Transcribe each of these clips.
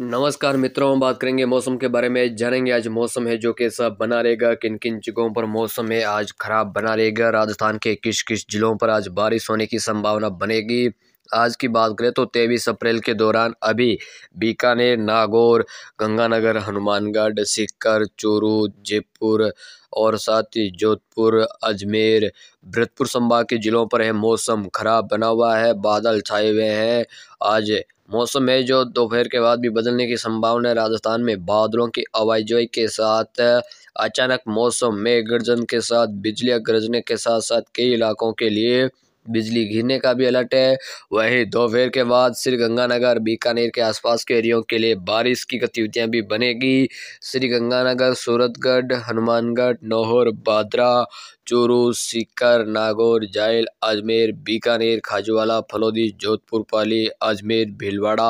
नमस्कार मित्रों हम बात करेंगे मौसम के बारे में जानेंगे आज मौसम है जो कैसा बना रहेगा किन किन जगहों पर मौसम है आज खराब बना रहेगा राजस्थान के किस किस जिलों पर आज बारिश होने की संभावना बनेगी आज की बात करें तो तेईस अप्रैल के दौरान अभी बीकानेर नागौर गंगानगर हनुमानगढ़ सीकर चूरू जयपुर और साथ ही जोधपुर अजमेर भरतपुर संभाग के जिलों पर है मौसम खराब बना हुआ है बादल छाए हुए हैं आज मौसम है जो दोपहर के बाद भी बदलने की संभावना है राजस्थान में बादलों की आवाजाही के साथ अचानक मौसम में गर्जन के साथ बिजलियां गरजने के साथ साथ कई इलाकों के लिए बिजली घिरने का भी अलर्ट है वहीं दोपहर के बाद श्री गंगानगर बीकानेर के आसपास के एरियो के लिए बारिश की गतिविधियां भी बनेगी श्री गंगानगर सूरतगढ़ हनुमानगढ़ नौहर बादरा चूरू सीकर नागौर जायल अजमेर बीकानेर खाजवाला फलौदी जोधपुर पाली अजमेर भीलवाड़ा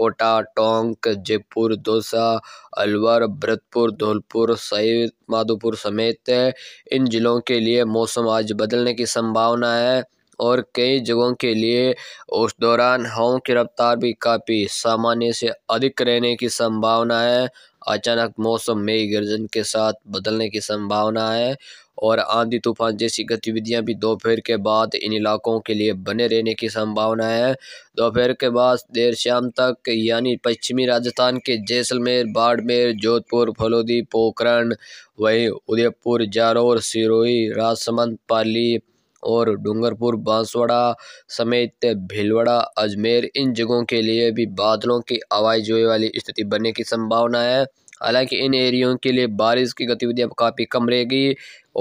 कोटा टोंक जयपुर दौसा अलवर भरतपुर धौलपुर सहित माधोपुर समेत इन ज़िलों के लिए मौसम आज बदलने की संभावना है और कई जगहों के लिए उस दौरान हवाओं की रफ़्तार भी काफ़ी सामान्य से अधिक रहने की संभावना है अचानक मौसम मेघ गर्जन के साथ बदलने की संभावना है और आंधी तूफान जैसी गतिविधियां भी दोपहर के बाद इन इलाकों के लिए बने रहने की संभावना है दोपहर के बाद देर शाम तक यानी पश्चिमी राजस्थान के जैसलमेर बाड़मेर जोधपुर फलोदी पोखरण वहीं उदयपुर जारोर सिरोही राजसमंद पाली और डूंगरपुर बांसवाड़ा समेत भीलवाड़ा अजमेर इन जगहों के लिए भी बादलों की आवाज जुए वाली स्थिति बनने की संभावना है हालांकि इन एरियो के लिए बारिश की गतिविधियाँ काफ़ी कम रहेगी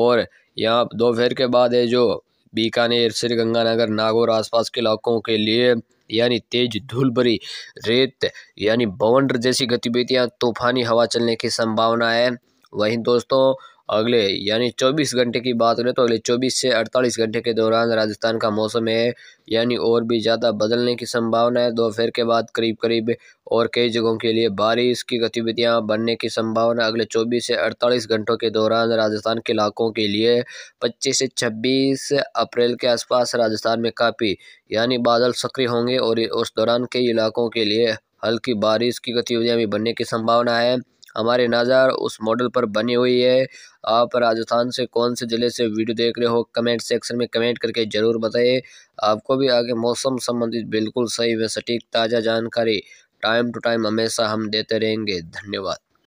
और यहाँ दोपहर के बाद है जो बीकानेर श्रीगंगानगर नागौर आसपास के इलाकों के लिए यानी तेज धूल भरी रेत यानी बवंडर जैसी गतिविधियां तूफानी हवा चलने की संभावना है वहीं दोस्तों अगले यानी 24 घंटे की बात करें तो अगले 24 से 48 घंटे के दौरान राजस्थान का मौसम है यानी और भी ज़्यादा बदलने की संभावना है दोपहर के बाद करीब करीब और कई जगहों के लिए बारिश की गतिविधियां बनने की संभावना अगले 24 से 48 घंटों के दौरान राजस्थान के इलाकों के लिए 25 से 26 अप्रैल के आसपास राजस्थान में काफ़ी यानी बादल सक्रिय होंगे और उस दौरान कई इलाकों के लिए हल्की बारिश की गतिविधियाँ भी बनने की संभावना है हमारे नज़र उस मॉडल पर बनी हुई है आप राजस्थान से कौन से ज़िले से वीडियो देख रहे हो कमेंट सेक्शन में कमेंट करके ज़रूर बताइए आपको भी आगे मौसम संबंधित बिल्कुल सही व सटीक ताज़ा जानकारी टाइम टू टाइम हमेशा हम देते रहेंगे धन्यवाद